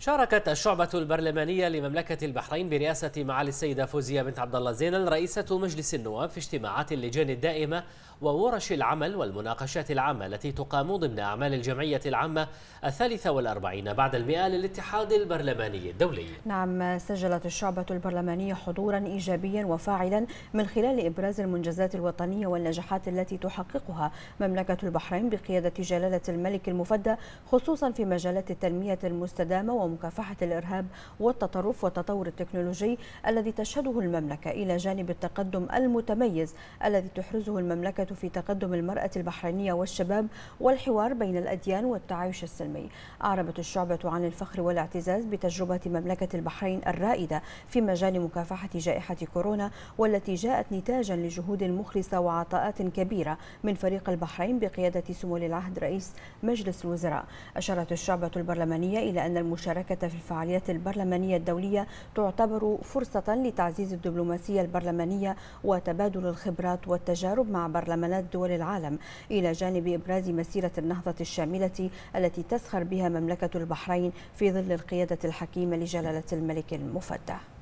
شاركت الشعبة البرلمانية لمملكة البحرين برئاسة معالي السيدة فوزية بنت عبد الله زينل رئيسة مجلس النواب في اجتماعات اللجان الدائمة وورش العمل والمناقشات العامة التي تقام ضمن أعمال الجمعية العامة الثالثة والأربعين بعد المئة للاتحاد البرلماني الدولي نعم سجلت الشعبة البرلمانية حضورا إيجابيا وفاعلا من خلال إبراز المنجزات الوطنية والنجاحات التي تحققها مملكة البحرين بقيادة جلالة الملك المفدى خصوصا في مجالات التنمية المستدامة ومكافحة الإرهاب والتطرف والتطور التكنولوجي الذي تشهده المملكة إلى جانب التقدم المتميز الذي تحرزه المملكة في تقدم المرأة البحرينية والشباب والحوار بين الأديان والتعايش السلمي أعربت الشعبة عن الفخر والاعتزاز بتجربة مملكة البحرين الرائدة في مجال مكافحة جائحة كورونا والتي جاءت نتاجا لجهود مخلصة وعطاءات كبيرة من فريق البحرين بقيادة سمو العهد رئيس مجلس الوزراء أشارت الشعبة البرلمانية إلى أن المشاركة المشاركة في الفعاليات البرلمانية الدولية تعتبر فرصة لتعزيز الدبلوماسية البرلمانية وتبادل الخبرات والتجارب مع برلمانات دول العالم إلى جانب إبراز مسيرة النهضة الشاملة التي تسخر بها مملكة البحرين في ظل القيادة الحكيمة لجلالة الملك المفتاح